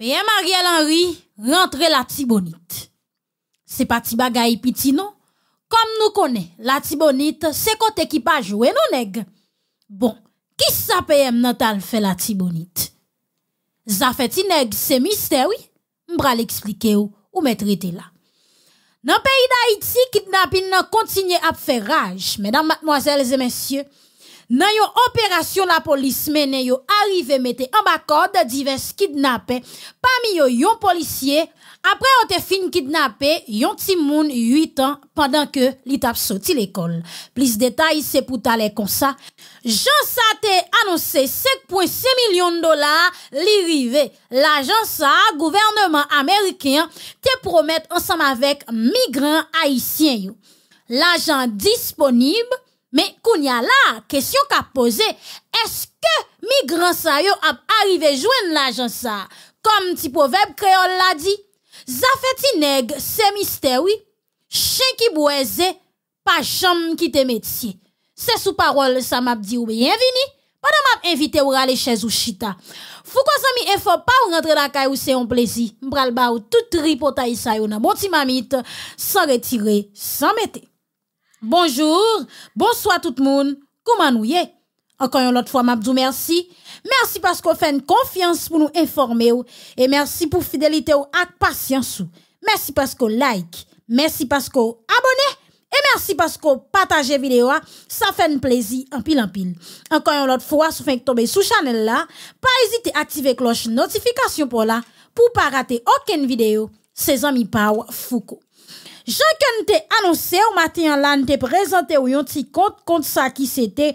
PM Ariel Henry rentre la Tibonite. C'est pas petit piti non. Comme nous connaît, la Tibonite, c'est côté qui pas jouer non nèg. Bon, qui ça PM Natal fait la Tibonite? Ça fait nèg, c'est mystère oui. M'bra l'expliquer ou, ou mettre là. Dans le pays d'Haïti, kidnapping continue à faire rage. Mesdames, mademoiselles et messieurs, dans opération, la police mène yo arrivé mettez en bacorde divers kidnappés. Parmi yo, yon policier. Après, on te fin kidnappé, yon timoun 8 ans pendant que l'étape sorti l'école. Plus de détails, c'est pour t'aller comme ça. Jean ça annoncé 5.6 millions de dollars l'irrivé. L'agence ça, gouvernement américain, te promet ensemble avec migrants haïtiens. l'agent disponible, mais, qu'on y a là, question qu'a posé, est-ce que migrant sa yo a arrivé joindre l'agence ça? Comme petit proverbe créole l'a dit, "Za fait nèg, c'est mystère, oui. Chien qui boise, pas cham qui te métier. C'est sous parole, ça m'a dit, bienvenue. Pendant m'a invité ou aller chez ou chita. Faut quoi mi et faut pas rentrer la caille ou c'est un plaisir. Mbralba ba ou tout tripotaï ça yo na bon mamite, sans retirer, sans mettre. Bonjour, bonsoir tout le monde. Comment nous y Encore une autre fois, Mabdou, merci. Merci parce qu'on fait une confiance pour nous informer et merci pour fidélité ou et patience Merci parce qu'on like, merci parce qu'on abonnez et merci parce qu'on partage vidéo. Ça fait un plaisir en pile en pile. Encore une autre fois, si vous tomber sous channel là, pas hésiter à activer cloche notification pour là pour pas rater aucune vidéo. Ses amis Pau Foucault. Jean te annoncé au matin en lan te présenté ou yon ti kont kont sa ki sete,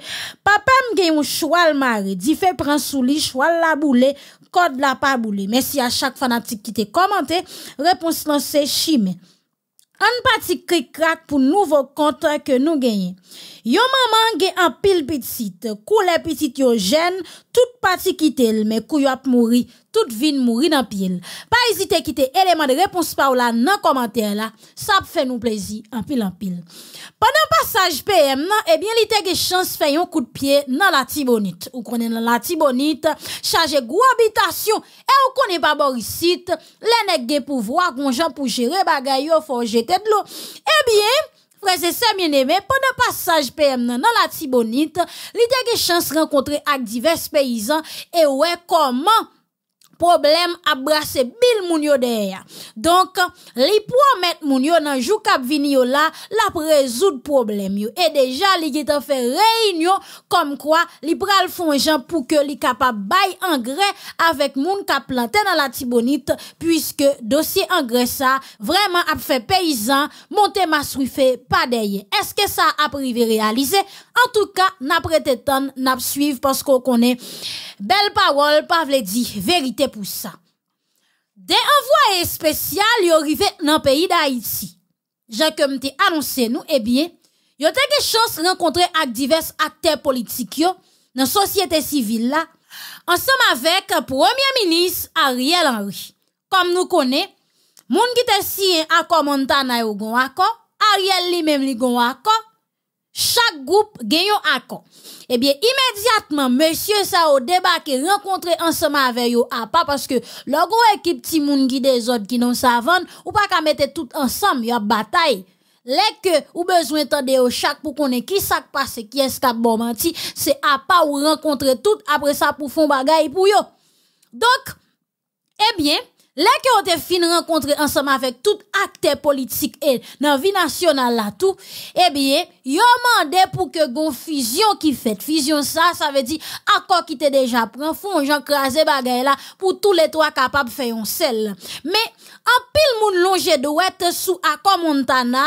papam gen le mari, mari. fait prendre pran sous choix la boule, code la pas boule. merci à chaque fanatique qui te commenté, réponse non chimé. chime. An pati krik pour nouveau nouveau que nous gagnons yon Yo maman gen en pile petit, kou le petit yo jeune, tout qui quitte me kou yo tout vin mourir dans pile. Pas hésiter à quitter éléments de réponse par là dans commentaire là. Ça fait nous plaisir en pile en pile. Pendant passage PM nan, eh bien il était chance fait un coup de pied dans la Tibonite. Ou connaît la Tibonite, chargé gou habitation et on connaît pas Borisite, les nègres pouvoir gon gens pour gérer les faut jeter de l'eau. Eh bien c'est bien aimés Pendant passage PM dans la Tibonite, il a chance de rencontrer avec divers paysans et ouais comment problème à brasser bil moun derrière. Donc, li promet moun yo nan jou kap vini yo la, la résoudre problème Et déjà, li ont fait réunion comme quoi li pral fon jan pour que li capable bay engrais avec moun kap planté dans la Tibonite puisque dossier engrais ça vraiment a fait paysan monter masrife pas derrière. Est-ce que ça a privé réalisé? En tout cas, n'a pas nap suivre parce qu'on connaît belle parole pas vle dit vérité pour ça. Des envoyés spéciaux arrivent dans le pays d'Haïti. J'ai comme t'ai annoncé nous, eh bien, yo te ge chans rencontrer ak divers acteurs politiques la nan société civile la, avec le Premier ministre Ariel Henry. Comme nous connaissons, moun ki te siyen akon Montana yon gon accord. Ariel li même li gon accord chaque groupe gagne un accord. Eh bien, immédiatement, monsieur Sao débarqué, rencontré ensemble avec yo à pas parce que leur équipe ti moun qui des autres qui non savent, ou pas qu'à mettre tout ensemble, y a bataille. Les que ou besoin de au chaque pour qu'on qui ça passe, qui est-ce qui a bon menti, c'est à pas ou rencontrer tout après ça pour font bagaille pour yo. Donc, eh bien, Là que on fin rencontré ensemble avec tout acteur politique et dans vie nationale là tout, eh bien, yo demandé pour que gon fusion qui fait fusion ça, ça veut dire accord qui était déjà prend fond, j'en crasé là pour tous les trois capables faire un seul. Mais en pile moun longe être sous accord Montana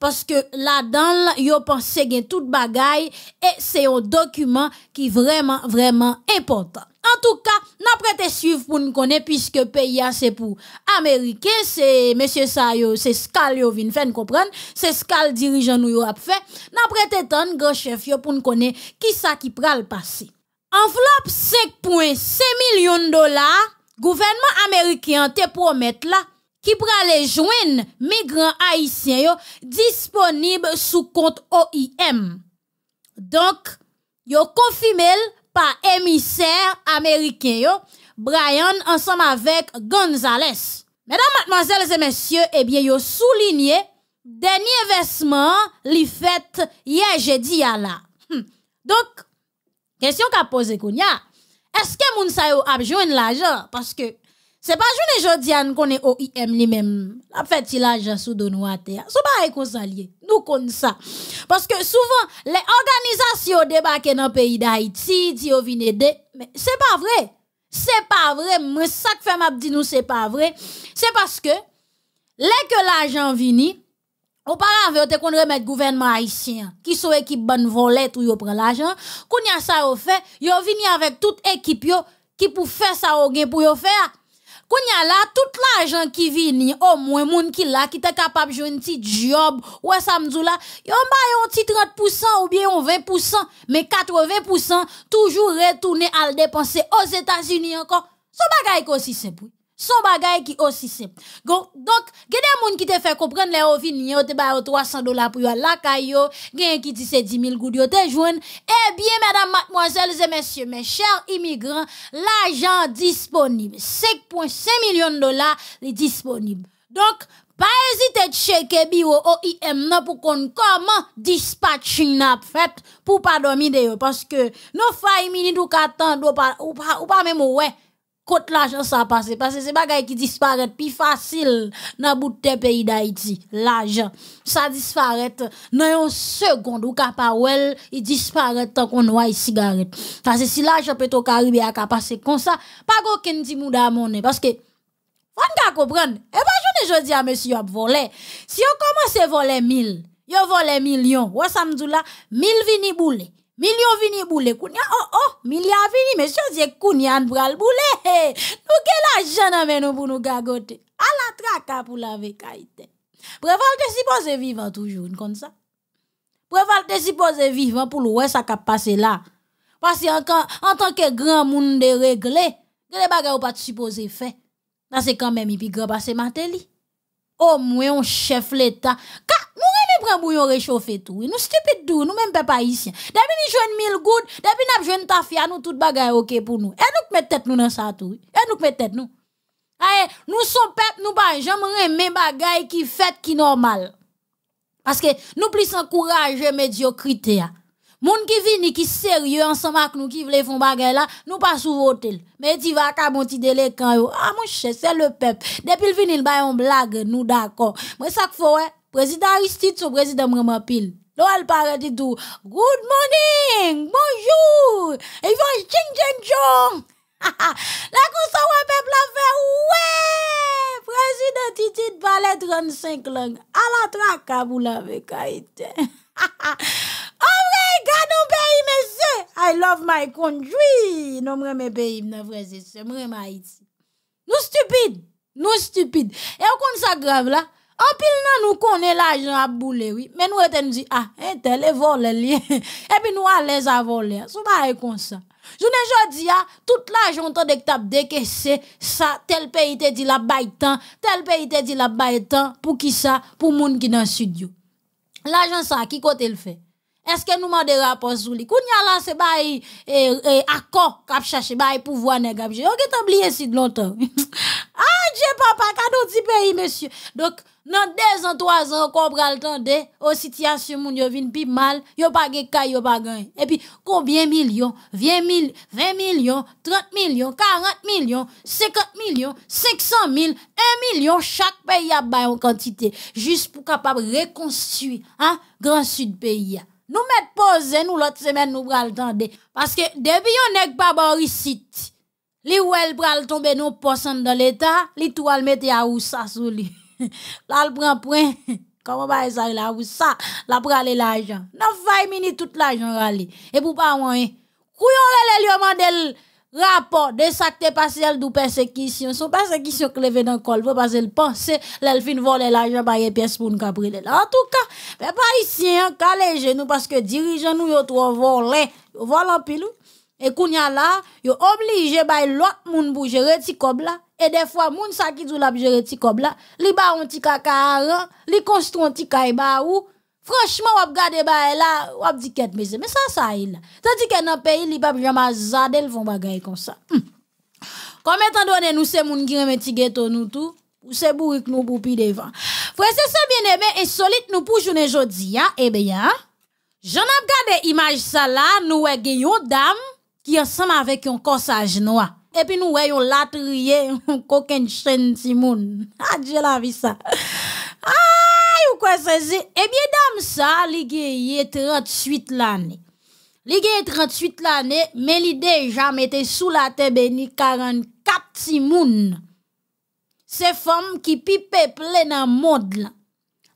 parce que là-dedans yo pensé gain tout bagay et c'est un document qui vraiment vraiment important. En tout cas, n'a prêté suivre pour nous connaître puisque pays hein, c'est pour américain, c'est monsieur ça c'est Scal yo vin comprendre, c'est Scal dirigeant nous yo a fait. N'a prêté tant grand chef pour nous connaître qui ça qui pral passé. Enveloppe 5.5 millions de dollars, gouvernement américain te promet là qui les joints migrants haïtiens yo disponible sous compte OIM. Donc, yo confirmé par émissaire américain, Brian, ensemble avec Gonzalez. Mesdames, mademoiselles et messieurs, eh bien, yo souligné dernier versement li fait hier jeudi à la. Hmm. Donc, question qu'a posé Kounia, est-ce que moun sa yo de l'argent? Parce que c'est pas à nous qu'on est OIM lui-même. La fête il a sous nos nous à Ce C'est pas qu'on s'allie. Nous comme ça. Parce que souvent, les organisations débarquent dans le pays d'Haïti, disent viennent vine Mais mais c'est pas vrai. C'est pas vrai. Moi, ça que fait m'a nous, c'est pas vrai. C'est parce que, les que l'argent vini, auparavant, t'es qu'on le gouvernement haïtien, qui sont équipe bonne volette où il prend l'argent, qu'on y a ça au fait, vini avec toute équipe yo qui pour faire ça au gain pour y'a faire, Kounya là, tout l'argent qui vini, au moins, moun qui là, qui t'es capable de jouer un petit job, un samedi là, yon ba un petit 30% ou bien yon 20%, mais 80% toujours retourner à le dépenser aux États-Unis encore. Ce bagay grave aussi simple. Son bagay qui aussi y Donc, des moun qui te fait comprendre les revenus, ils yo te payent 300 dollars pour yo il yo, gen ki c'est 10 000, goud yo te Eh bien, mesdames, mademoiselles et messieurs, mes chers immigrants, l'argent disponible, 5.5 millions de dollars est disponible. Donc, pa hésitez à ou OIM nan pour kon comment dispatching na pour pour pa dormir parce que que nos fay mini dou katan ou pas, ou pas même ouais l'argent ça passe. Parce que c'est bagay qui disparaît plus facile dans bout pays d'Haïti. L'argent. Ça disparaît dans une seconde ou kapawel, il disparaît tant qu'on noie cigarette. Parce que si l'argent peut au Caribé à passer comme ça, pas qu'on dit di mouda Parce que, vous comprenez comprendre. Et pas j'en ai jodi à monsieur a volé Si on commence à voler mille, il vole million. Ou ça samedi, là mille vini boule. Million vini boule, kounya, oh, oh, million vini, mesyo, dis kounya n'bral boule, hey, nou ke la jan men nou pou nou gagote, ala traka pou la vekaiten. Preval te sipoze vivant toujours comme ça. Preval te pose vivant pou le sa kap là. la. là en tant que grand monde de regle, les bagages ou pati sipoze fe. c'est quand même mi pi gran pase mateli li. au moins chef l'état ka prend bouillon réchauffé tout. Nous stupide tout, nous même pas ici. Depuis nous jouons 1000 gouttes, depuis nous jouons tafia, nous tout bagaille OK pour nous. Et nous mettons tête nous dans ça tout. Et nous mettons tête nous. Aye, nous sommes peuple, nous pas jamais mais bagay qui fait qui normal. Parce que nous plus encourager médiocrité. Hein. Moun qui vini qui sérieux ensemble avec nous qui voulait font bagaille là, nous pas sous hôtel. Mais tu vas ka bon ti Ah mon cher, c'est le peuple. Depuis le vini il bail on blague, nous d'accord. Mais ça que faut Président Aristide, son président Mremapil. Là, L'ol parle dit tout. Good morning, bonjour, et va ching ching chong. la course au peuple a fait ouais! Président Titi parle 35 langues. A la traque avec la Ha, ha! gade ou pays, messieurs. I love my country. Non, m'reme pays, mne vrai, c'est se. Haïti. Nous stupides. Nous stupides. Et on compte ça grave là. En pile nous connaissons l'argent à bouler oui mais nous nous dit ah eh, tel est volé et puis nous allons à voler sous pas comme ça je ne dis pas, ah, tout l'argent de que c'est ça, tel pays te dit la baille tel pays te dit la baille pour qui ça, pour moun qui dans le studio. L'argent ça, qui côté le fait? Est-ce que nous sou li? Koun ya la se bayi eh, eh, akon kap chache bayi pouvoa neg On est get si longtemps? ah, Dieu, papa, kado ti peyi, monsieur Donc, nan 2 ans, 3 ans, kon pral tan de, situation sityasyon moun yo vin pi mal, yo pa ge kay, yo pa gany. E pi, combien millions? 20 milyon, 20 millions, 30 millions, 40 millions, 50 millions, 500 mil, 1 million, chak pays a bayi an kantite. Juste pour capable reconstruire hein, grand grand sud pays nous mettons pause, nous l'autre semaine, nous prenons le temps Parce que depuis qu'on n'est pas barricite, les ouels prennent tomber nos poissons dans l'état, les toiles mettent à où ça sous lui. Là, le prend point. Comment va ça, là, où ça? Là, prenez l'argent. Non, 20 minutes, tout l'argent, râle. Et pour pas, moi, hein. Couillon, là, les lieux, mandel rapport de ça que t'es passé à persécution. Son persécution que dans le col, parce qu'elle pense, elle l'elfine voler l'argent par les pièces pour nous là En tout cas, mais pas ici, hein, calé nous parce que dirigeant nous, ont trop volé. Ils volent pilou. Et qu'on y a là, ils obligé par l'autre monde pour gérer Et des fois, moun sa qui dou la gérer ti là, li ba un ti kakaran, li construit un ti ba ou, Franchement, va gade ba e la, wap di ket mese. ça sa ça il. que ke nan li zadel vont kon sa. Comme hmm. étant nous nou se qui remet petit geto nous tou, ou se nous nou devant. ça bien aimé, et solit nous pou hein? eh ben, hein? nous jodi ya, eh ya. Jan ap gade image sa la, nou we yon dame ki Et puis, yon noa. koken chen simon. Ah, la vie ça. Ah! ou quoi sezi? Eh bien, dam ça, li geye 38 l'année Li geye 38 l'année, mais li déjà mette sous la tête béni 44 ti moun. Se qui ki plein dans le monde, la.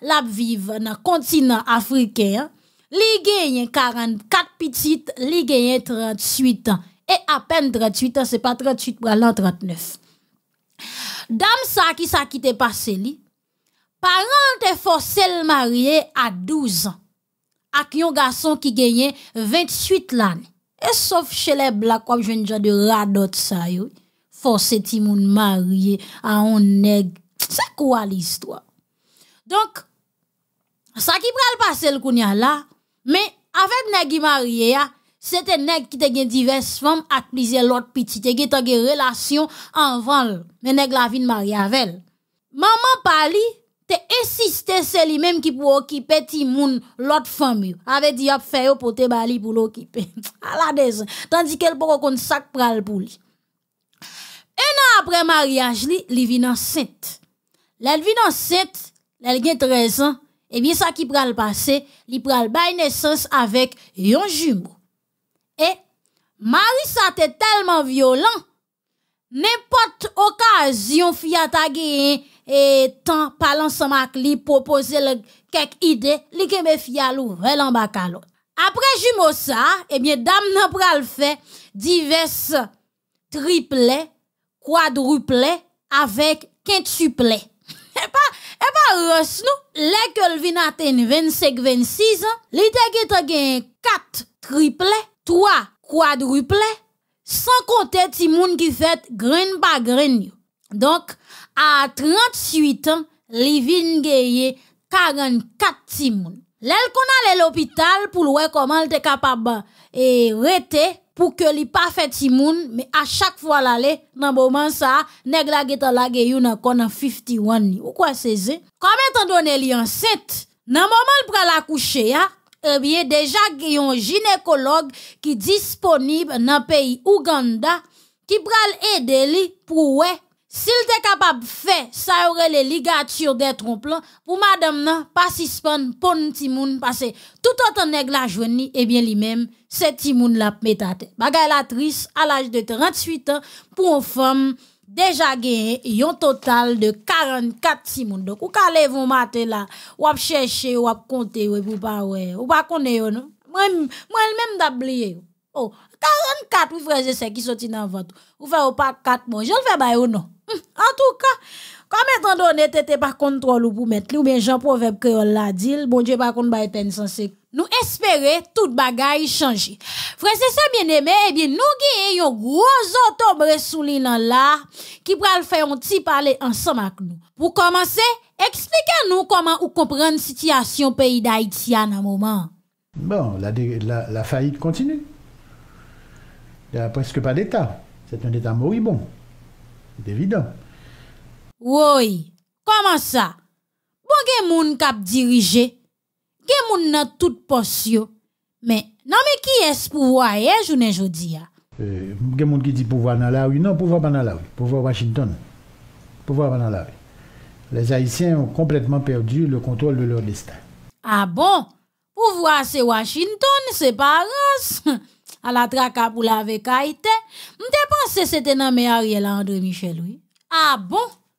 Lap vive le continent africain. Li geye 44 petites, li geye 38 ans. Et à peine 38 ce n'est pas 38 pour l'an 39. Dam sa qui sa qui te passé li? Parente te forcé le marié à 12 ans. Avec un garçon qui gagnait 28 ans. Et sauf chez les blacks, comme je ne de radot ça. yo. Forcé moun marié à un nègre. C'est quoi l'histoire? Donc, ça qui le passer le kounia là, mais avec nègre marié c'était nègre qui te gagne diverses femmes avec plusieurs l'autre qui te gen relation en Mais nègre la de marié avec elle. Maman parle. T'es insisté c'est lui même qui pour occuper ti moun l'autre famille avait dit a fait pour te pour l'occuper à la maison tandis qu'elle pour qu'on sac pour lui un an après mariage lui est enceinte l'elle vin enceinte elle a 13 ans et bien ça qui prale passer li prale bay naissance avec un jumeau et Marie ça était tellement violent N'importe occasion fiat a gagné et tant parlant ensemble avec lui proposer quelques idées, li kembe fia l'ouvrir en bas Après jumeau ça, eh bien dame pral fait divers triplets, quadruplets avec quintuplets. Et eh pas et eh pas russe nous, les que vin 25 26 ans, li te gen 4 triplets, 3 quadruplets sans compter ti moun qui fait grain par grain. Donc à 38 ans, li vin gagner 44 ti moun. L'elle qu'on à l'hôpital pour voir comment elle était capable et rete pour que li pas fait ti moun, mais à chaque fois l'aller nan moment ça, nèg la gete la geyou nan 51 Ou quoi c'est ça? Comme étant donné li enceinte, nan moment elle prend la coucher, hein, déjà, il y a un gynécologue qui disponible dans le pays Ouganda, qui pral aider pour, s'il était capable de faire, ça aurait les ligatures des trompes. pour madame, là pas si pour un petit parce que tout autant nègre la joigne, eh bien, lui-même, c'est timoun la met à Bagay la à l'âge de 38 ans, pour une femme, Déjà gagné... Un total de 44 timoun. Donc ou allez vous yon là... Vous allez chercher... Vous allez compter... pou pa wè. Ou pa kone yon non? Moi... Moi même vous Oh, 44 ou freze se Qui dans dans votre... Ou fait ou pas 4 mois. Je le fais yon bah, ou hum, en tout cas on met donné, donè pas contrôle pa kontrol ou pour mettre li, ou bien Jean Proverbe Créole la dit, bon par contre, kont être insensé. Nous espérons que tout bagay Frère, c'est ça, eh bien aimé, nous avons un un gros sou li là, qui va le faire un petit parler ensemble avec nous. Pour commencer, expliquez-nous comment vous la situation pays d'Haïti à un moment. Bon, la, la, la faillite continue. Il n'y a presque pas d'État. C'est un État moribond. C'est évident. Oui, comment ça Bon qui moun kap dirije, gen moun nan tout Mais mais nan men je ne pouwa ye pas Il y Euh, gen moun qui di pouvoir dans la rue. Non, pouvoir dans la rue. Washington, pouvoir dans dans la rue. Les Haïtiens ont complètement perdu le contrôle de leur destin. Ah bon? Pouvoir c'est Washington, c'est Paris. à la traque pour la avec Haïti. pense que c'était dans mes Ariel André Michel, oui. Ah bon?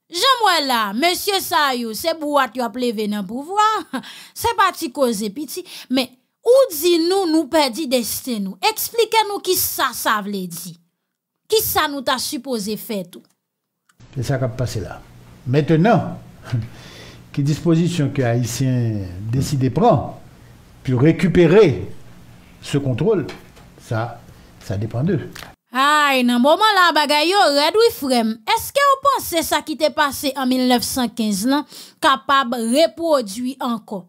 jean là, monsieur Sayo, c'est bouat tu a plevé dans pour pouvoir. C'est parti cause pitié. Mais, où dis-nous, nous perdons destin nous? Expliquez-nous qui ça, ça veut dire. Qui ça nous a supposé faire tout? C'est ça qui a passé là. Maintenant, quelle disposition que Haïtien décide de prendre pour récupérer ce contrôle, ça, ça dépend d'eux. Ay, nan mouman la bagay yo redwi frem, eske ou pan se sa ki te pase an 1915 nan kapab repoduwi anko?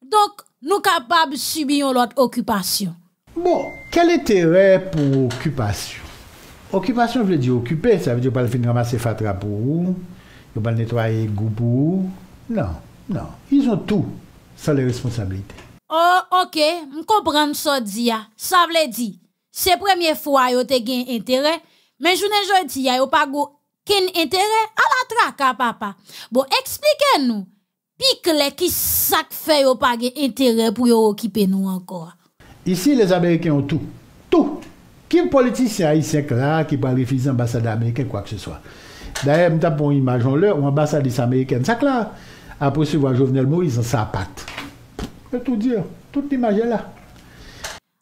Donk nou kapab subiyon lote okupasyon. Bon, kele te repou okupasyon? Okupasyon vle di okupé, sa vle di yo bal vini ramase fatrapou, yo bal netwaye goupou, nan, nan, yon tou sa le non, non. responsabilite. Oh, ok, m kompran sou di ya, sa vle di. Se premye fwa yo te gen entere, men jounen jouti ya yo pa go ken entere, ala tra ka papa. Bon, eksplike nou, pik le ki sak fe yo pa gen entere pou yo o kipe nou anko. Isi les Ameriken yo tou, tou. Ki politisyan yi sek la ki pa refize ambasade Ameriken kwa ke se so. Da e mta pon imajon le, ou ambasade is Ameriken sak la, aposivwa jovenel mou yi san sapat. E tou diyo, tout imajen la.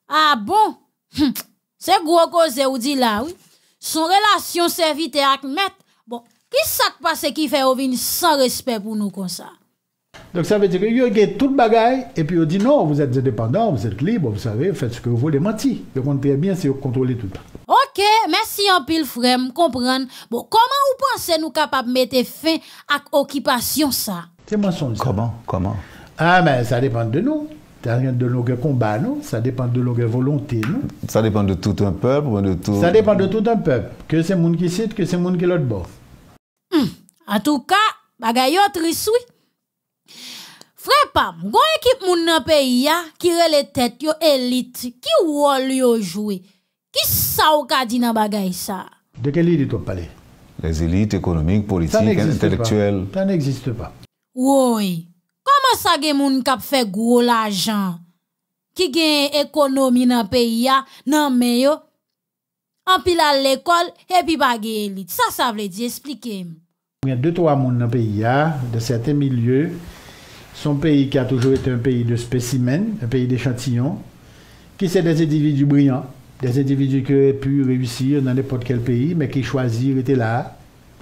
A bon! Hum, c'est gros gwo ou là, là, oui. Son relation servite ak maître bon, qui ça passe qui fait fait vin sans respect pour nous comme ça Donc ça veut dire que vous avez tout le bagaille et puis on dit non, vous êtes indépendant, vous êtes libre, vous savez, faites ce que vous voulez, menti. Donc on bien si vous contrôlez tout. Ok, merci en pile frère, comprendre. Bon, comment vous pensez nous capables de mettre fin à l'occupation ça C'est mensonge. Comment Comment Ah ben ça dépend de nous. Ça rien de longueur combat, non Ça dépend de longueur volonté, non Ça dépend de tout un peuple, de tout... Ça dépend de tout un peuple. Que c'est monde qui cite, que c'est monde qui l'autre bord. Hmm. En tout cas, Frère Pam, gon équipe moun nan pays qui les têtes yo élite, qui rôle yo joué Qui ça ou ka di nan De quelle élite tu parles Les élites économiques, politiques, intellectuelles. Ça n'existe pas. Oui. Comment ça, gen qui kap l'argent gros l'argent qui Ki gen le pays dans le pays, men yo? à l'école et ça Ça, ça veut dire Il y a deux, trois gens dans le pays, hein. de certains milieux. Son pays qui a toujours été un pays de spécimens, un pays d'échantillons, qui c'est des individus brillants, des individus qui auraient pu réussir dans n'importe quel pays, mais qui choisissent, étaient là,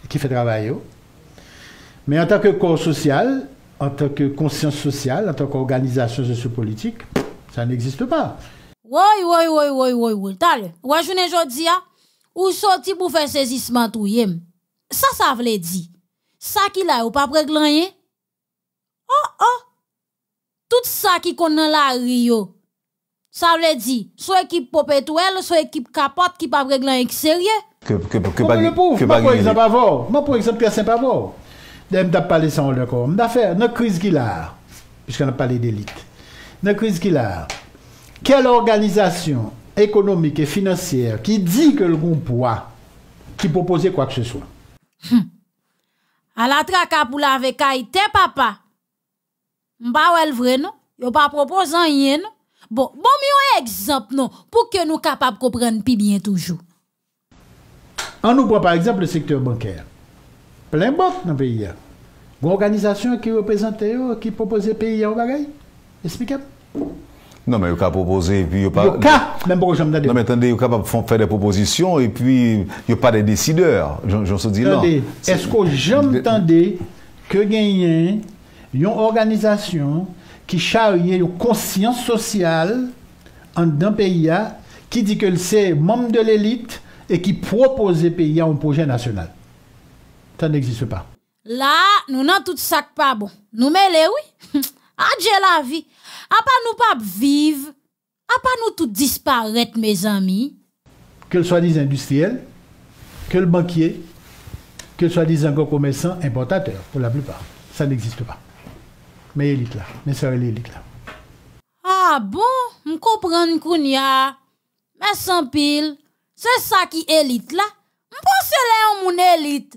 qui fait travail. Mais en tant que corps social, en tant que conscience sociale, en tant qu'organisation sociopolitique, ça n'existe pas. Oui, oui, oui, oui, oui, oui. oui. je ne oui, pour faire saisissement tout Ça, ça veut dire. Ça qui là, ou pas Oh, oh. Tout ça qui connaît la rio. Ça veut dire, soit équipe popetouel, soit équipe capote qui pas préglané sérieux. Que, que, que, que, que, que, que, Dem pas les sans le corps. D'affaire, notre crise qui là, puisqu'on a parlé d'élite, notre crise qui a, quelle organisation économique et financière qui dit que le poids, qui proposait quoi que ce soit? Hum. À la traque pour la vekaïté, papa. Mba ou elle vrai, non? Yo pas proposant rien, non? Bon, bon mieux exemple, non? Pour que nous capables comprendre plus bien toujours. On nous prend par exemple le secteur bancaire plein monde dans le pays. Une hein. organisation qui représente, qui le pays en bagaille. Expliquez-moi. Non, mais il a proposé, et puis il pas. pas Non, mais attendez, il capable de faire des propositions, et puis il n'y a pas de décideurs. J'en suis dit Est-ce que j'entends que gagner une organisation qui charrie une conscience sociale dans le pays, qui dit que c'est membre de l'élite et qui propose le pays à un projet national? ça n'existe pas. Là, nous n'avons tout ça pas bon. Nous mêlés, oui. Adieu ah, la vie. À ah, pas nous pas vivre, A ah, pas nous tout disparaître, mes amis. Que le soit disant industriel, que le banquier, que le soit disant commerçant, importateur, pour la plupart. Ça n'existe pas. Mais élite là, mes soeurs, élite là. Ah bon, je comprends qu'on y Mais sans pile, c'est ça qui élite là. Je pense que c'est mon élite.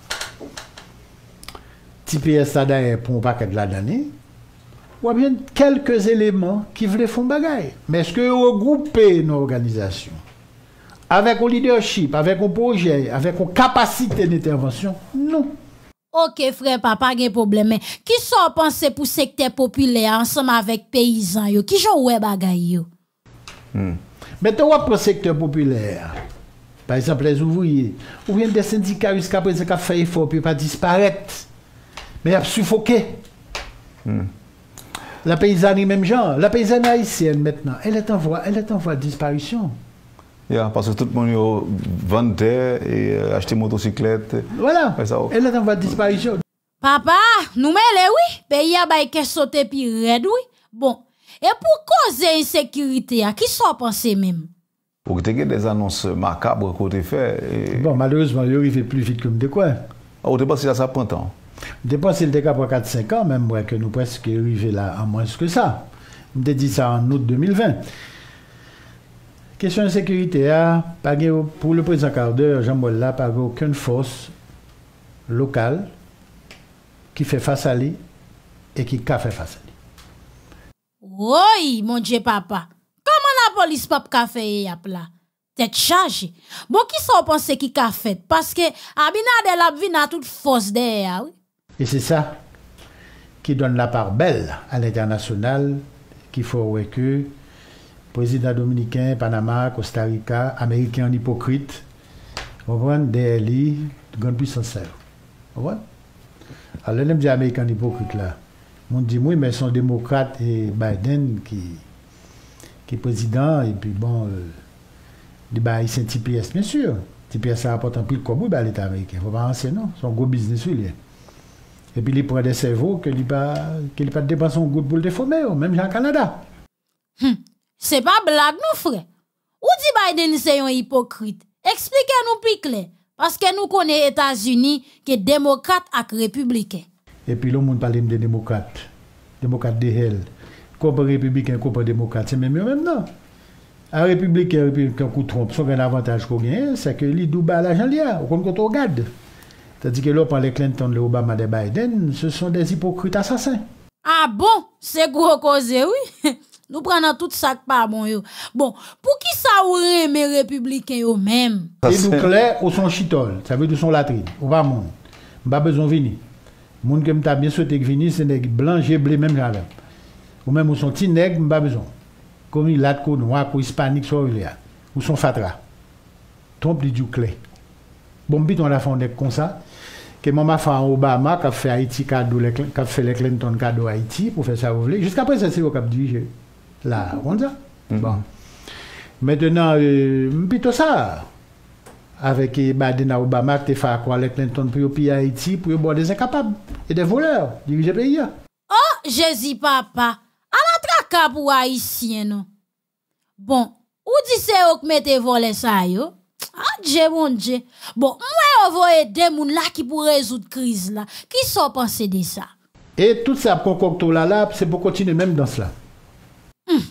Sipiye sada yon poun paket la dani, wap yon kelkez eleman ki vle foun bagay. Mè s'ke yon regroupe yon organizasyon, avèk yon leadership, avèk yon projè, avèk yon kapasite n'intervention, nou. Ok, frè, pa, pa gen probleme. Ki son panse pou sekte populè ansem avèk peyizan yon? Ki joun wè bagay yon? Mè te wap pou sekte populè, pa yon sa plez ou vwe, ou vwen de sendika wisk apre zeka fay fò, pi pa disparet. mais a suffoqué. Hmm. La paysanne même genre. La paysanne haïtienne maintenant, elle est en voie, elle est en voie de disparition. Yeah, parce que tout le monde euh, vendait et euh, achetait motocyclette. Voilà. Elle est en voie de disparition. Papa, nous mêlons, eh oui. Pays a bail qui sauté puis raide, oui. Bon. Et pour causer insécurité, à qui sont pensés eh, même? Pour que tu des annonces macabres qu'on fait. Bon, malheureusement, il arrive plus vite que de quoi. Ah, au tu c'est à ça prend c'est le cas pour 4-5 ans, même moi, que nous presque arrivés là, en moins que ça. Je dit ça en août 2020. Question de sécurité, hein. pour le président je Jean Molla, pas aucune force locale qui fait face à lui et qui a fait face à lui. Oui, mon Dieu, papa. Comment la police pas café à lui Tête chargée. Bon, qui sont pensé qui a fait? Parce que de a vu dans toute force derrière, et c'est ça qui donne la part belle à l'international, qu'il faut que président dominicain, Panama, Costa Rica, américain en hypocrite, comprendre DLI, grande puissance. Alors, Alors, les Américain hypocrite là, on dit oui, mais son démocrate et Biden qui, qui est président, et puis bon, euh, il bah, ils TPS, bien sûr. TPS, ça rapporte un le quoi, bah, l'État américain. Il ne faut pas enseigner, non. C'est un gros business, oui. Et puis, il prend des cerveaux qu'il n'y pas son un goût de boule de même en au Canada. Ce hum, C'est pas blague, nous, frère. Où dit Biden, c'est un hypocrite? Expliquez-nous plus Parce que nous connaissons les États-Unis qui sont démocrates et républicains. Et puis, le monde parle de démocrates. Démocrates de hell. Comme républicains, comme démocrates. C'est même mieux non. Un républicain, un républicain, coup trompe. son avantage qu'on gagne, c'est que lui, d'où l'argent, là. On compte qu'on regarde. Tandis que là, pour les Clinton, les Obama, les Biden, ce sont des hypocrites assassins. Ah bon? C'est gros cause, oui? Nous prenons tout ça pas bon yo. Bon, pour qui ça aurait mes républicains eux mêmes Et nous clair ou son chitol, ça veut dire son latrine, ou pas mon. Pas besoin de venir. Moun que m'ta bien souhaité venir c'est des blancs, j'ai blé même j'avais. Ou même ou son petit nèg, pas besoin. Comme il lat ko noir, ou hispanique soit il Ou son fatra. Trompe du clair. Bon, on la fond comme ça. Kè mè mè fè an Obama kè fè le Clinton kè do Haiti pou fè sa ou vle. Jusk apè se si yo kèp dirije la ronde. Bon, mètenan, euh, mè pito sa. Avè kè badè nan Obama kè te fè akwa le Clinton pou yo pi Haiti pou yo bò de zè kapab. E de voleur, dirije pe yon. Oh, je zi papa, ala tra kap ou a isye nou. Bon, ou di se yo kme te vole sa yo? Ah, Dieu, mon Dieu. Bon, mwen va de moun la ki pou résoudre crise la. Qui sont pensés de ça? Et tout ça, la la, c'est pou kontine même dans cela. Hmm.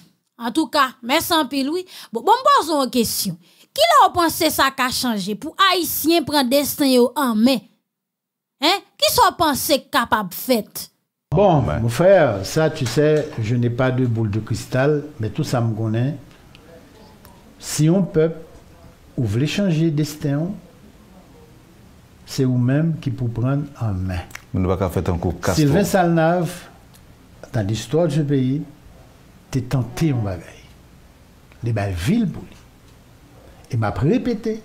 En tout cas, merci mè san Bon, bon, bon, une question. Qui la pensé ça sa changé pour haïtien prendre destin en main? Hein? Qui sont panse kapab faire Bon, ben, mon frère, ça, tu sais, je n'ai pas de boule de cristal, mais tout ça me connaît. Si on peuple ou voulez changer destin, c'est vous-même qui pouvez prendre en main. pas un coup Sylvain Salnave, dans l'histoire de ce pays, t'es tenté en bagaille. Les belles villes pour lui. Et m'a répété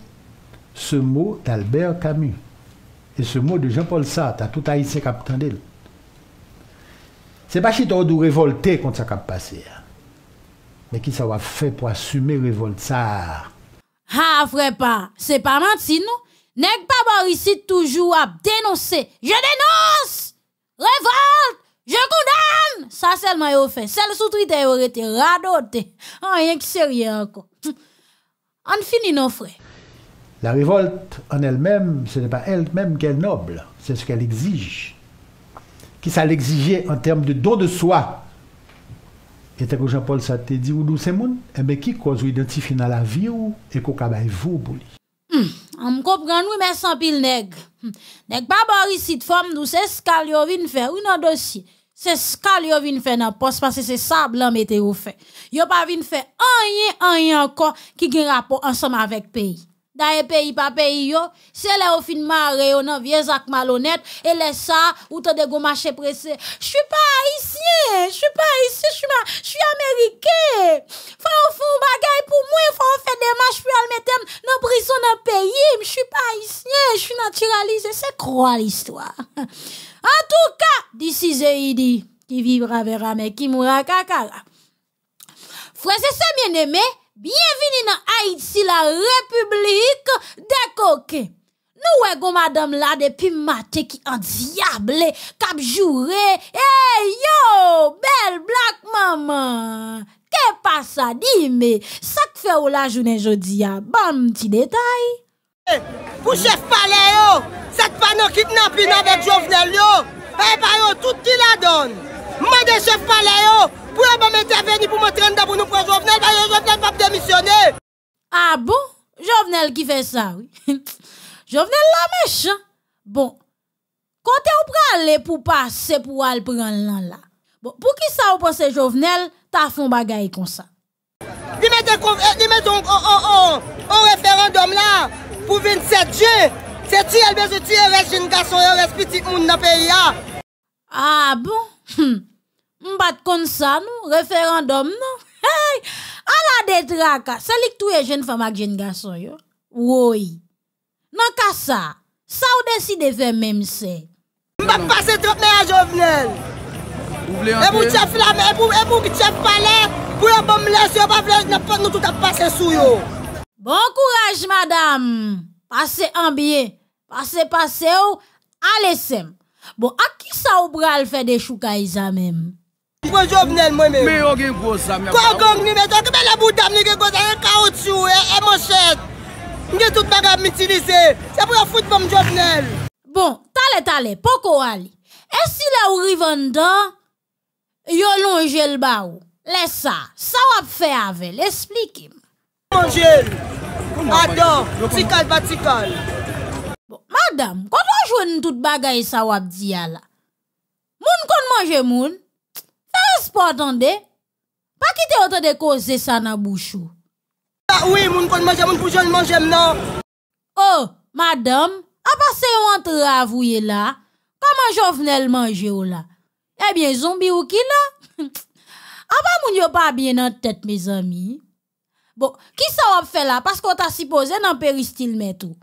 ce mot d'Albert Camus et ce mot de Jean-Paul Sartre à tout haïtien qui de Ce n'est pas chez toi de révolter contre sa qui a passé. Hein. Mais qui ça va faire pour assumer révolte ça ah frère, pas. C'est pas menti, non? Nèg pas ici toujours à dénoncer. Je dénonce! Révolte! Je condamne! Ça seulement yo fait. Celle sous Twitter yo été radoté. Rien qui rien encore. On finit, non, frère. La révolte en elle-même, ce n'est pas elle-même qu'elle noble, c'est ce qu'elle exige. Qui ça l'exige en termes de don de soi, E te ko Jean-Paul Saté di ou dou se moun, e be ki koz ou identifi hmm, hmm, nan non, la vi ou e ko kabay vou boulie. Hmm, an m ko pran wè mè san pil neg. Neg pa bari sit fòm nou se skal yo vin fè ou nan dosi, se skal yo vin fè nan pospase se sab lan mete ou fè. Yo pa vin fè anye anye ankon ki gen rapò ansèm avèk peyi. dans un pays pas pays yo c'est là au fin maré on en vieux ak malhonnête et les ça ou as des marché pressé je suis pas haïtien je suis pas haïtien je suis je suis américain faut faire bagaille pour moi faut faire des marches pour aller mettre dans prison dans pays je suis pas haïtien je suis naturalisé c'est quoi l'histoire en tout cas d'ici dis qui vivra verra mais qui mourra kakara frère c'est bien aimé bienvenue Republik Dekoke. Nou we go madame la depi mate ki an diable kab jure. Hey yo, bel blak maman. Ke pa sa di me? Sak fe ou la jounen jodi ya? Ban mti detay. Eh, pou chef pale yo, sak panon kitna pinan vek jovenel yo. E eh, bayo, touti la don. Mande chef pale yo, pou e bom ete veni pou motren da pou nou pre jovenel, bayo jovenel pap demisyone. Ah bon? Jovenel qui fait ça, oui. Jovenel la méchant. Bon. Quand tu prends pour passer pour aller prendre l'an là. pour qui ça au pense Jovenel, t'as fait un bagaille comme ça? Il mette met un référendum là pour 27 jeux. C'est tu elle tu, tu reste une garçon elle reste le monde dans pays Ah, ah bon? On hum. bat comme ça nous référendum non? Hey! A la detra ka, se lik touye jen famak jen gason yo, woy. Nan ka sa, sa ou deside fe mem se. Mba pase trop me a jovenel. E mbou chef la, mbou e e chef pale, mbou e bom les, yo mba vle, nèpon nou tout a pase sou yo. Bon kouraj madame, pase ambye, pase pase ou, ale sem. Bon, a ki sa ou bral fe de chou kaiza mem? Mwen jovnel mwen men. Men yon gen gwoza mwen. Kwa gong ni men. Ton kepe la boudam li gen gwoza. Yon kaot sou. E monsen. Mwen gen tout baga mwen itilize. Se pou yon foute mwen jovnel. Bon. Tale tale. Poko wali. Esi la ou rivan dan. Yon lon jel ba ou. Lesa. Sawap fe ave. Lesplik im. Mon jel. Adan. Tikal batikal. Bon, Madam. Kwa ton jwen tout baga yon sawap diya la? Moun kon manje moun? Ta respo atande? Pa ki te ote de koze sa nan bouchou? Ah ouye, moun kon manje, moun pou joun manje mna. Ouye, oh, madame, a pa se yon entre avouye la, koman joun vnel manje oh eh ou la? Ebyen, zumbi ou ki la? A pa moun yon pa abye nan tete, me zami? Bon, ki sa wap fe ah la? Pasko ta sipoze nan peristil metou.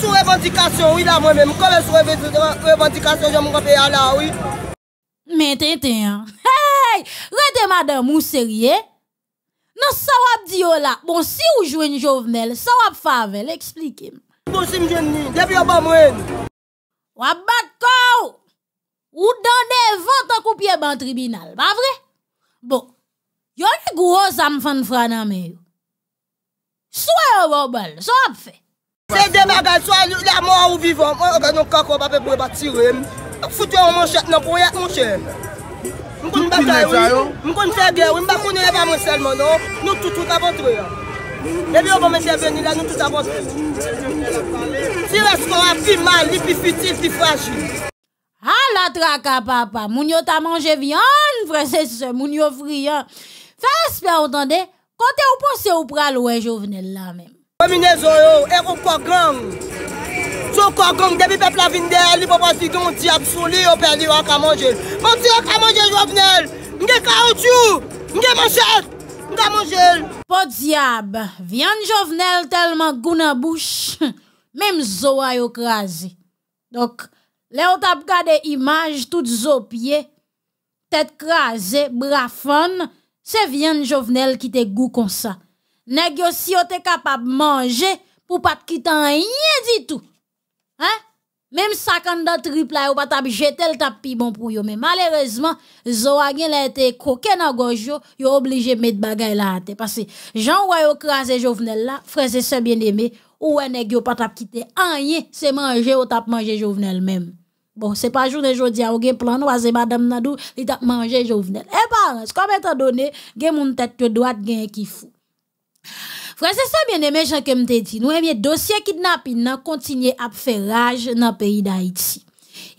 Sou revantikasyon, ouye la mwen men. Koman sou revantikasyon, joun moun kon fe yon la, ouye. Men ten ten an Hei, rete madame ou seri e Non sa wap diyo la Bon si ou jwen jovmel, sa wap fave L'explikim bon, Wap bak kou Ou dande vantan koupye ban tribinal Ba vre? Bon, yon e gwo sa mfan fran amel Sway wap wabal, sa wap fe Se dem agal, sway la mwa ou vivom Ou agal nou kak wap ap epwe batirem Fout yo w mwen chèk nan pou yat mwen chèk. Mwen kon fè gè w, mwen non? e kon fè gè w, mwen kon fè gè w, mwen kon fè mwen chèk man nan, nou toutout avantre. Ebi yo vè mwen chèk veni la, nou toutout avantre. Ti resko api mali, pi fiti, pi frashi. A la traka papa, mwen yo ta manje vyan, fransese, mwen yo friyan. Fè espè, otande, kante yo pwase yo pral wè jo vnen la men. Mwen mè zon yo, e yo pwak gang. Sou kon gong, debi pepla vin de li pou pasi gong ti ap sou li, yo à li wak manje. Mwen ti wak a manje jwa vnel, nge kaoutchou, nge manje, nge manjel. Po diab, jovenel jovnel telman gounan bouch, même zo a yo krasi. Donc, le ou tap gade image, tout zo pye, tet krasé, brafon, se vyan jovnel ki te gou konsa. yo si yo te kapab manje, pou pat kitan yen tout. Hein? Même 50 triple ou pas tap jeter le tapis bon pour yo mais malheureusement zo a été coquin dans gorge yo yo obligé mettre bagay là parce que Jean Roy yo crasé Jovenel là frère et sœurs bien-aimés ou nèg yo pas tap quitter rien c'est manger ou tap manger Jovenel même Bon, c'est pas journée jodi a ou gen plan ou c'est madame Nadou li tap manger Jovenel. Et eh, parents, comme étant donné, gen moun tête droite gen qui fou. Frère, c'est ça bien aimé, Jean que m'te dit. Nous, eh bien, dossier kidnapping n'a continue à faire rage dans le pays d'Haïti.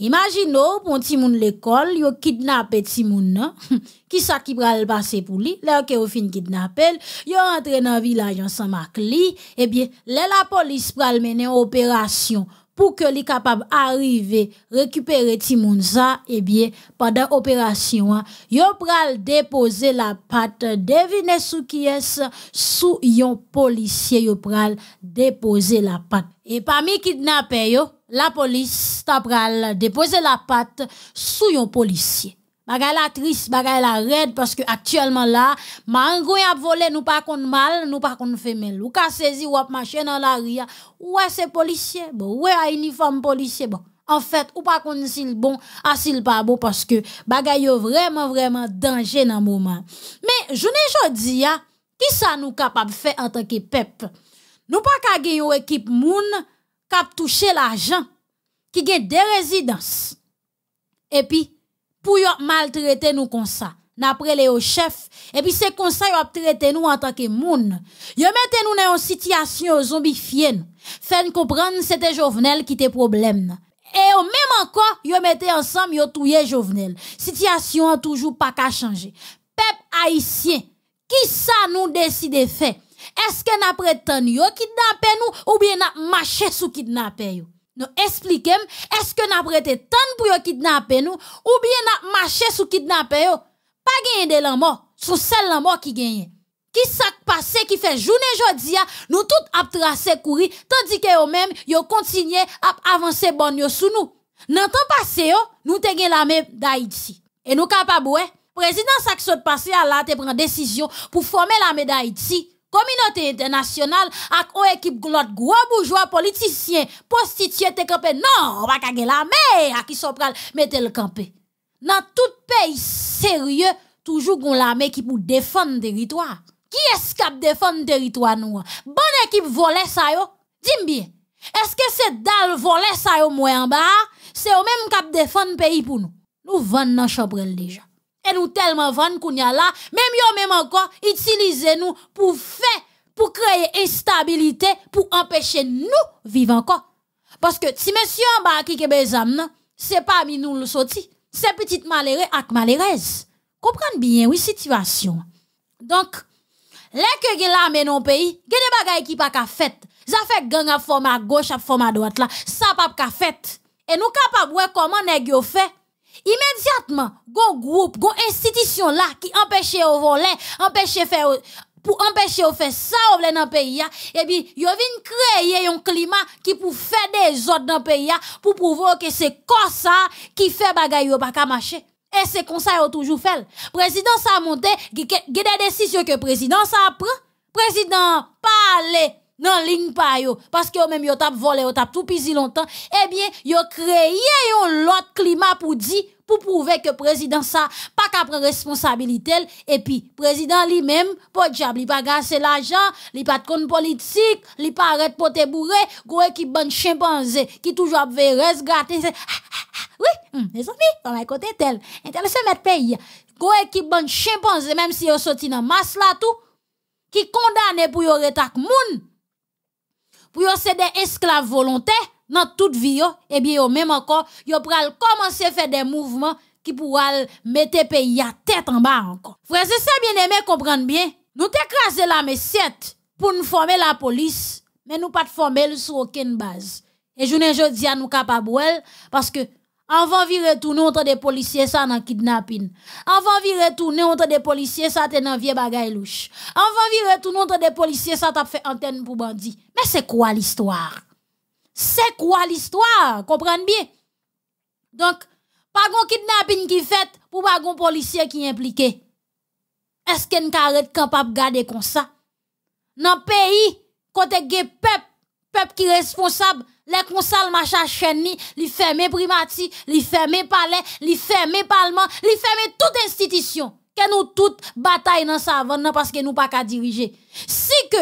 Imaginons, oh, pour ti moun l'école, yo kidnappé ti moun nan. qui ça qui pral passer pour lui? Là, que au fin kidnappel, yo rentré dans village ensemble avec lui. Eh bien, là, la police pral mener opération pour que les capable arriver récupérer Timonza, eh bien pendant l'opération, yo pral déposer la patte Devinez sous qui est sous yon policier yo pral déposer la patte et parmi kidnappés yo la police ta pral déposer la patte sous yon policier Bagay la triste, bagay la raide, parce que actuellement là, mango a volé, nous pas qu'on mal, nous pas qu'on femelle. Ou ka saisi ou ap marcher dans la ria, ouais c'est policier, bon, ouais a uniforme policier, bon. En fait, ou pas qu'on s'il bon, a s'il pas bon, parce que bagay vraiment, vraiment danger dans moment. Mais, je ne jodi ya, qui ça nous capable faire en tant que peuple? Nous pas qu'à une équipe moun, cap toucher l'argent, qui gagne des résidences. Et puis, pour maltraiter nous comme ça. N'après les chefs. Et puis c'est comme ça ont traité nous en tant que monde. Ils mettez nous dans une situation zombifiée. Fait comprendre c'était Jovenel qui était problème. Et au même encore, ils mettent ensemble, ils jeunes. Jovenel. Situation a toujours pas qu'à changer. Peuple haïtien, qui ça nous décide de faire? Est-ce que nous prétendu qu'ils nous ou bien a marché sous nous expliquons, est-ce que nous prêté tant pour nous kidnapper nous, ou bien nous marché sous kidnapper Pas gagné de mort, sous celle mort qui gagne. Qui s'est passé, qui fait journée aujourd'hui, nous tous avons tracé courir, tandis que nous même nous continué à avancer bon sous nous. Dans le temps passé, nous avons la l'armée d'Haïti. Et nous sommes président, ce qui s'est passé, a pris décision pour former l'armée d'Haïti communauté internationale ak o équipe de gros bourgeois politiciens, prostituées, campé non on va kage la mer, à qui sont pral mettre le campé dans tout pays sérieux toujours gon l'armée qui pour défendre territoire qui est ce cap défendre territoire nous bonne équipe volée ça yo dis bien est-ce que c'est dal voler ça yo moi en bas c'est au même cap défendre pays pour nous nous venons dans chambre déjà et nous tellement vendre qu'on y a là, même yo même encore, utilisez nous pour faire, pour créer instabilité, pour empêcher nous vivre encore. Parce que si monsieur en bas qui non c'est pas mi nous le sorti, c'est petite malheureux ak malheureuse. Comprenez bien, oui, situation. Donc, les que gen là non pays, gen des bagages qui pas ka fait. Ça fait gang à forme à gauche, à forme à droite là, ça pas ka fait. Et nous capable voir comment nèg yo fait Immédiatement, gon groupe, gon institution là qui empêche au voler, empêche faire pour empêcher au faire ça au dans pays et eh bien yo vinn créer un climat qui pour faire des autres dans pays pour prouver que c'est comme ça qui fait bagaille yo pas marcher. Et c'est comme ça toujours fait. Président ça monter, des décisions que président ça prend. Président parler non ligne pa yo parce que même yo tap volé, yo tap tout pisi longtemps, eh bien yo créé yon lot climat pour dire pour prouver que président ça pas qu'à prendre responsabilité et puis président lui-même pas diable il pas gasser l'argent li pas de compte politique il pas arrête pote bourré gros équipe bonne chimpanzé qui toujours Ah, reste ah, gratter ah, oui hum, les amis dans la côté tel tel se mettre pays gros équipe bonne chimpanzé même si yo sorti dans masse là tout qui condamne pour yo retak moun pour yo c'est des esclaves volontaires dans toute vie et eh bien au même encore, yo pral commencer faire des mouvements qui pourraient mettre pays à tête en bas encore. Frère, c'est ça bien aimé comprendre bien. Nous t'écraser la messiette pour nous former la police, mais nous pas de former sur aucune base. Et je ne dis à nous capable parce que avant de retourner entre des policiers ça n'en kidnapping. Avant de retourner entre des policiers ça te nan vie bagay louche. Avant de retourner entre des policiers ça t'a fait antenne pour bandit. Mais c'est quoi l'histoire C'est quoi l'histoire Comprenez bien. Donc pas un kidnapping qui fait pour pas de policier qui impliqué. Est-ce qu'on capable garder comme ça le pays côté es peuple peuple qui est responsable, les consal machin à les li ferme primati, li ferme palais, li ferme parlement, les ferme toute institution. Que nous toutes bataille dans sa non parce que nous pas qu'à diriger. Si que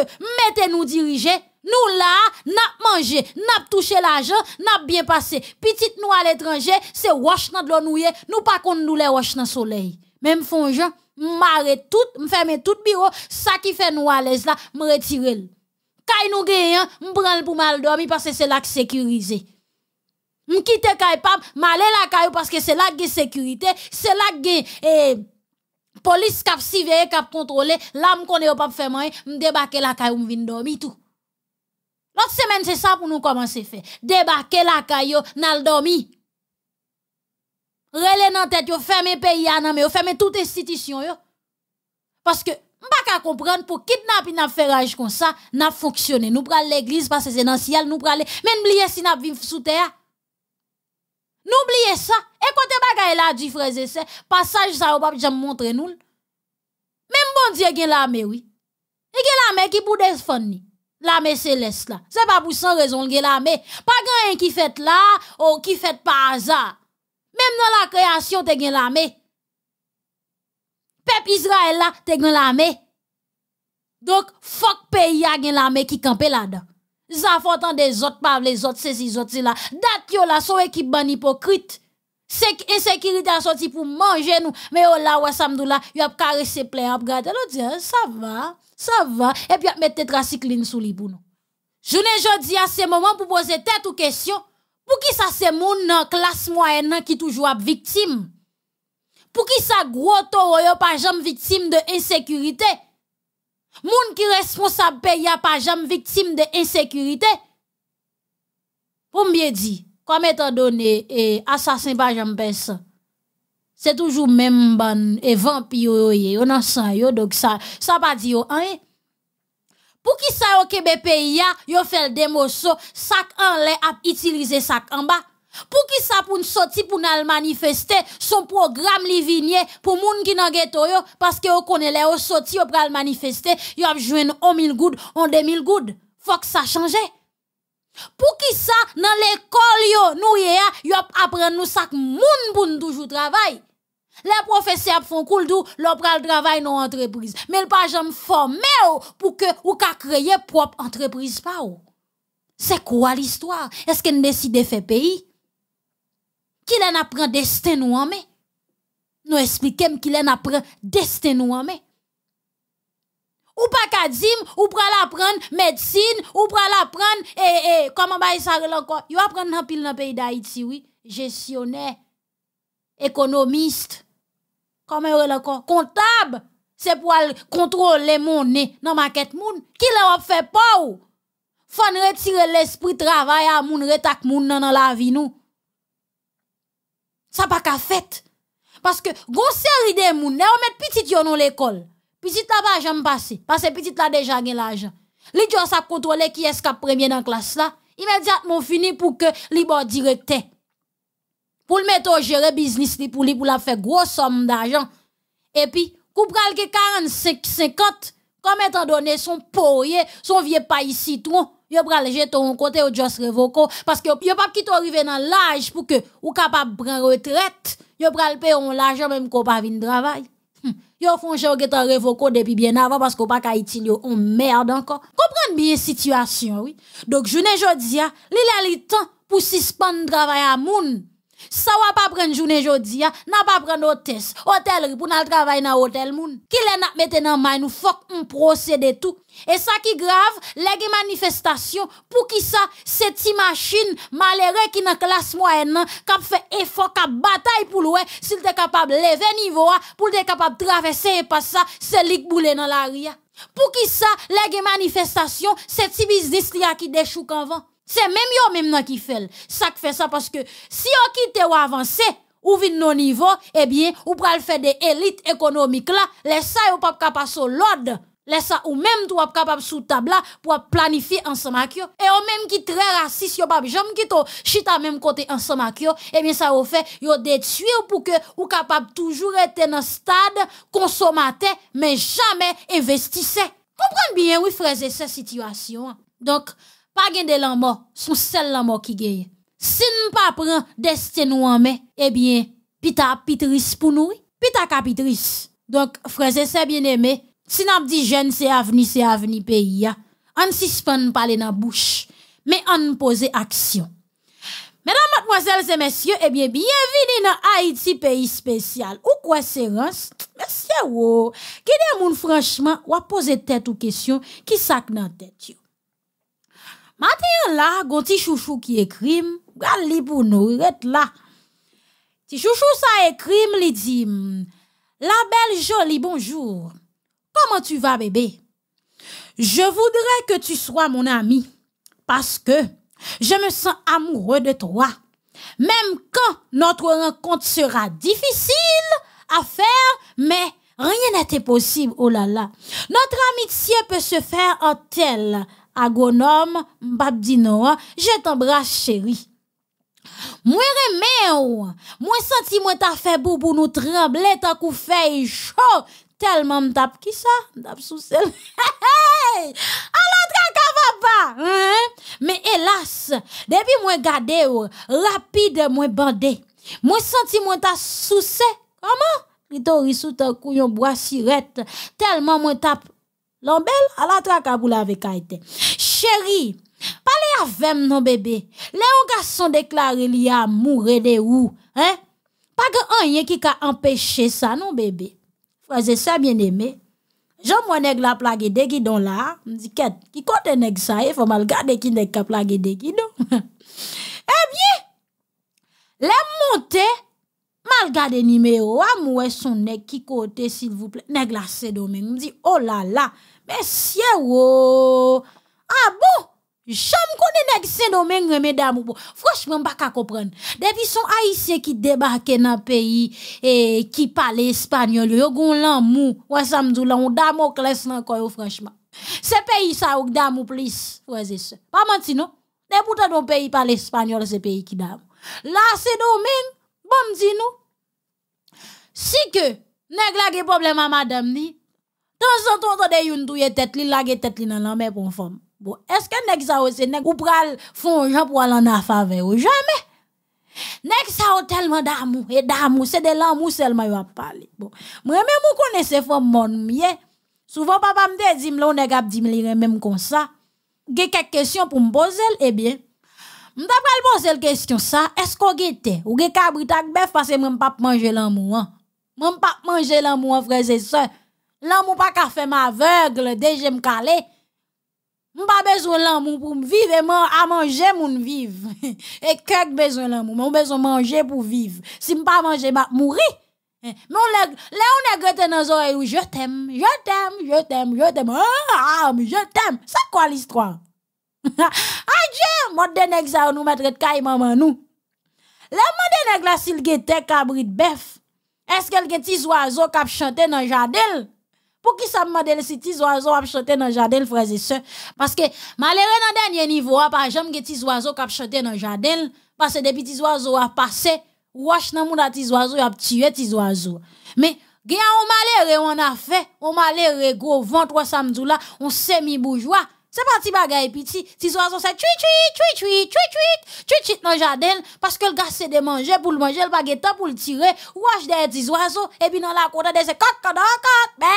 mettez nous diriger, nous là, n'a mangé, n'a touché l'argent, n'a bien passé. Petite nous à l'étranger, c'est wash dans l'eau nous pas qu'on nous les wash dans soleil. Même font, je m'arrête tout, fermer tout bureau, ça qui fait nous à l'aise là, retirer Kay nous gagne, prend pour mal dormir parce que c'est là que sécurisé. M'quitte kay pap, m'aller la kay parce que c'est là que sécurité, c'est là que eh, police qui surveiller, kap contrôler, là m'kone pas faire moyen, m'débarquer la kay ou vinn dormir tout. L'autre semaine c'est ça pour nous commencer faire. Débarquer la kay n'al dormir. Rele nan tête yo, fermer pays nan mais yo, fermer toute institution yo. Parce que Mpa ka comprendre pour kidnapper n'a ap rage comme ça, n'a fonksyone. nous pral l'église parce que c'est dans ciel nous on Men pas si n'a vivre sous terre N'oubliez ça. Et côté bagaille là du frère c'est passage ça ou pas jamais montrer nous. Même bon Dieu gen l'armée oui. Il la l'armée qui pour défendre L'armée céleste là. C'est pas pour sans raison la l'armée. Pas grand qui fait là ou qui fait par hasard. Même dans la création te la l'armée peuple Israël là, te gen l'armée. Donc, fuck pays a gen l'armée qui campé là-dedans. Zafotan des autres pas les autres ces ces autres là. Dat yo la, son équipe ban hypocrite. C'est insécurité a sorti pour manger nous. Mais oh yo là, wa là, y a caressé plein, ap gade. L'autre dit, hein, ça va, ça va. Et puis, ap mette tetracycline sous li pour nous. Journée jodi à ce moment pour poser tête ou question. Pour qui ça c'est moun nan euh, classe moyenne hein, qui toujours victime? Pour qui ça gros toro yo pas jamais victime de insécurité? Moun qui responsable pays a pas jamais victime de insécurité? Pour bien dire, comme étant donné, et assassin pas jamais ça? C'est toujours même ban et vampire yo yo, yo nan yo, donc ça, ça pas dit yo, Pour qui ça au Québec pays a, yo fait le démo sac en l'air a sac en bas? Pour qui ça pour nous sortir pour nous manifester son programme livinier pour moun qui nan ghetto yo parce que yo connaît les sorti pour pral manifester yo a 1000 goud en 2000 goud faut que ça change pour qui ça dans l'école yo nous y'a yo apprendre nous ça moun pour nous toujours travail les professeurs font cool dou leur pral travail dans entreprise mais pas jamais former pour que ou ka créer propre entreprise pas C'est quoi l'histoire? Est-ce qu'on décide de faire pays? qu'il en apprend destin nous en Nous expliquons qu'il en apprend destin nous en Ou pas qu'à dire, ou pral apprendre médecine, ou pral apprendre, et, eh, et, eh, comment bah, ça encore? Yo apprend dans pile dans pays d'Haïti, oui. Gestionnaire, économiste, comment il encore? Comptable, c'est pour contrôler mon nez dans ma moun. Qui l'a fait pas ou? Faut retirer l'esprit travail à moun, retak moun dans la vie nous ça pas qu'à fait. Parce que, grosse série de moun, ne on met petit yon dans l'école. Petit là pas bah, jamais passé. Parce que petit là déjà gagné l'argent. Li gens sa contrôler qui est qui premier dans la classe là. Immédiatement fini pour que li bon directe. Pour le mettre au gérer business li pour li pour la faire gros somme d'argent. Et puis, coupral que 45, 50, comme étant donné son poirier, son vieux pays citron, pris pral jeton côté ou just revoko parce que n'a pas quitté dans l'âge pour que ou capable prendre retraite, pris le payer on l'argent même qu'on pas de travail. Il hum, a font jeu getan depuis bien avant parce qu'on pas y itil on merde encore. Comprenez bien situation oui. Donc je ne hein, il a, le temps pour suspendre travail à moun ça va pas prendre journée aujourd'hui, n'a pas prendre hôtesse, hôtellerie pour travailler dans hôtel monde. Qui l'a mettre dans main, nous faut qu'on procède tout. Et ça qui grave, les manifestations pour qui ça cette machine malheureux qui dans classe moyenne qui fait effort qui bataille pour louer s'il est capable lever niveau pour être capable traverser et pas ça c'est lig boulet dans la ria. Pour qui ça les manifestations cette business qui déchoue avant c'est même yo même nan qui fait. Ça fait ça parce que si on quitte ou avancer, ou vin nos niveau, eh bien, ou pral faire des élites économiques là, les ça ou pas capable sur l'ordre. Les ça ou même tu capable sous table là pour planifier ensemble avec Et ou même qui très raciste yo pas jamais qui to chita même côté ensemble avec eh bien ça ou fait yo détruire pour que ou capable toujours être dans stade consommateur mais jamais investissez. Comprenez bien oui frère c'est cette situation. Donc pas gen de l'an mort, son seul l'an qui gagne. Si nous pas prenons destin nous en eh bien, pita pitris pour nous, pita kapitris. Donc, frères et sœurs bien-aimés, si nous dit jeune, c'est avenir, c'est avenir pays, on ne suspend pas les bouche, mais on pose action. Mesdames, mademoiselles et messieurs, eh bien, bienvenue dans Haïti, pays spécial. Ou quoi, c'est Rance? Monsieur, wow. Qui est-ce franchement, ou a tête aux questions qui sac dans tête, Matin là, chouchou qui écrit « gal li Ti chouchou la belle jolie bonjour, comment tu vas bébé? Je voudrais que tu sois mon ami, parce que je me sens amoureux de toi. Même quand notre rencontre sera difficile à faire, mais rien n'était possible, oh là là. Notre amitié peut se faire en telle Agonome, m'pap di hein. je t'embrasse chérie. Mwen reme ou, senti moui ta fait bou nous nou tremble ta kou fait chaud. Tellement mtap ki sa, mtap sou sel. Hey, alot kaka pas, hein? Mais hélas, depuis mwen gade ou, rapide moui bandé, moui senti moui ta sou Comment ?»« koman? Ritori sou ta kou yon boa tellement tellement tap L'ambel, à la traque à boule avec chéri, Chérie, parlez avec non bébé. Les garçon déclaré li a mouré de ou, hein? Pas que rien qui a empêché ça, non bébé. Frère, ça bien aimé. j'en moi la plage de guidon là, me qui côté nèg ça, il eh? faut mal garder qui nèg ka plage de guidon. eh bien, les monte Mal gade numéro, amoué son nèg qui kote, s'il vous plaît. Nèg la c'est On dit, oh là là, Esye wo. A ah, bon. Jam konen neg Saint-Domingue remèdam ou bon. Franchement, pas ka comprendre. Depuis son haïtien qui débarqué dans le pays et qui parlent espagnol, yo gon l'amour. Ou ça m'dou la, on damo classe encore, franchement. Ce pays ça ou damo plus, frères et sœurs. Pas menti, non? Depuis pourtant dans pays parle espagnol, c'est pays qui damo. Là, Saint-Domingue, bon m'di nous. Si que, nèg la ge problème à madame ni, Ton son ton de yon touye tèt li, lage tèt li nan lamè pon fòm. Bon, eske nèk sa ose, nèk ou pral fonjan pou alan na fave ou? Jamè! Nèk sa o telman damou, e damou, se de lamou sel may wap pale. Bon, mwen mè mou kone se fòm moun mye, soufòn papa mde zim, lè ou nèk ap dim lirè mè m kon sa, ge kèk kèsyon pou m bozèl, ebyen, mwen ta pral bozèl kèsyon sa, esko ge te, ou ge kabri tak bef, pase mwen pap manjè lan mou an. Mwen pap manjè L'amour pas qu'à faire m'aveugle, déjà m'calé. pas besoin l'amour pour vivre et à manger mon vivre. et que besoin l'amour, mais besoin manger pour vivre. Si m'pas manger, m'a mourir. Mais on lè on est grette dans oreilles où je t'aime, je t'aime, je t'aime, je t'aime. Ah, ah mais je t'aime. C'est quoi l'histoire? Adieu, moi de nèg ça nous mettre de caille maman nous. Le mode nèg la s'il gete de bœuf. Est-ce qu'elle des tis oiseaux qui chantent dans jardin? Pour qui ça m'a dit si petits oiseaux à chanter dans le jardin, le frères et sœurs? Parce que, malheureux dans le dernier niveau, hein, par exemple, des petits oiseaux qui ont dans le jardin, parce que des petits oiseaux à passé, ouach dans moun a petits oiseaux, à tuer tué petits oiseaux. Mais, gen on malheureux, on a fait, on malheureux, gros ventre, samedi là, on s'est mis bourgeois c'est parti un petit bagaille, petit. Si son oiseau c'est tweet tweet tweet tweet tweet tweet tweet dans le jardin, parce que le gars c'est de manger pour le manger, le baguette pour le tirer, ou acheter des petits oiseaux, et puis dans la cour des ses cocs, cocs, cocs, cocs, bah,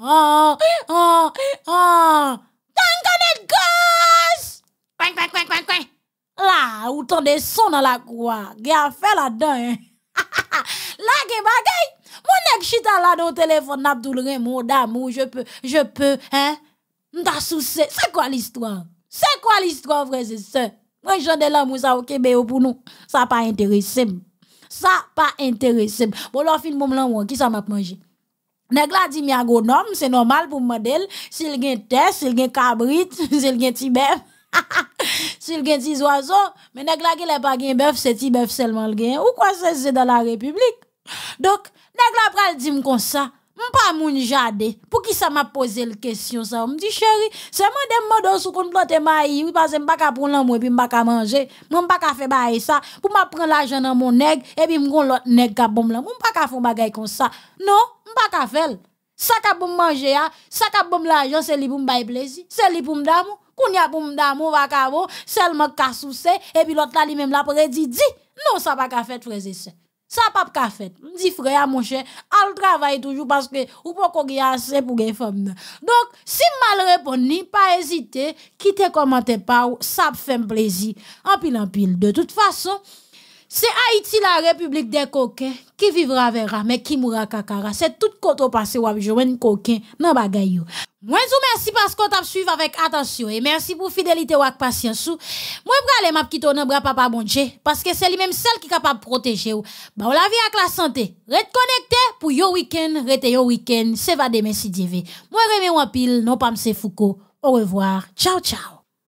oh, oh, oh, t'en gars gosse! Quin, quin, quin, quin, quin. Là, autant t'en des sons dans la cour, gars, fait là-dedans, hein. là, gars, bagaille! Mon ex chita là dans le téléphone, n'abdoule rien, mon d'amour, je peux, je peux, hein. Mta sou se, se kwa l'istro? Se kwa l'istro vreze se? Mwen jande la mou sa wke beyo pou nou. Sa pa interese m. Sa pa interese m. Bo lò fin moun lan mwen ki sa map manje. Nèk la di mi agonom, se normal pou model. Se lgen te, se lgen kabrit, se lgen ti bev. Se lgen ti zoazon. Mwen nèk la ki lè pa gen bev, se ti bev selman lgen. Ou kwa se se zè dan la republik? Dok, nèk la pral di m kon sa. pas moun jade, Pour qui ça ma posé le question sa? Mdi chéri, se dem mado sou kon plante maï, mpa que proun lan ka manje, manger mpa fe baye sa, pou mpa l'argent la mon nèg, et neg, epi l'autre nèg neg ka bom ne mwen pas bagay comme ça. Non, mpa ka fel. Sa ka ça. manje ya, sa ka bom la se li pou mbaye plezi, se li pou mdamou, koun ya l'autre e la li même la predi dit Non, ça pa ka ça pas de fait. Je dit frère mon cher, al travaille toujours parce que ou pas qu'on y a assez pour les femmes. Donc si mal répond pas hésiter, quittez commentez pas ça fait plaisir. En pile en pile de toute façon. C'est Haïti la République des coquins qui vivra verra, mais qui mourra kakara. C'est tout koto passé ou un coquin nan bagayou. Moi, vous remercie parce qu'on t'a suivi avec attention et merci pour fidélité ou patience. Moi, je vais map dans bras papa bon Dieu parce que c'est lui-même celle qui est capable de protéger ou. Bah, la vie avec la santé. Reste connecté pour yo week-end, rete yo week-end. C'est va demain si Dieu veut. Moi, remets en pile, non pas m'se Au revoir. Ciao, ciao.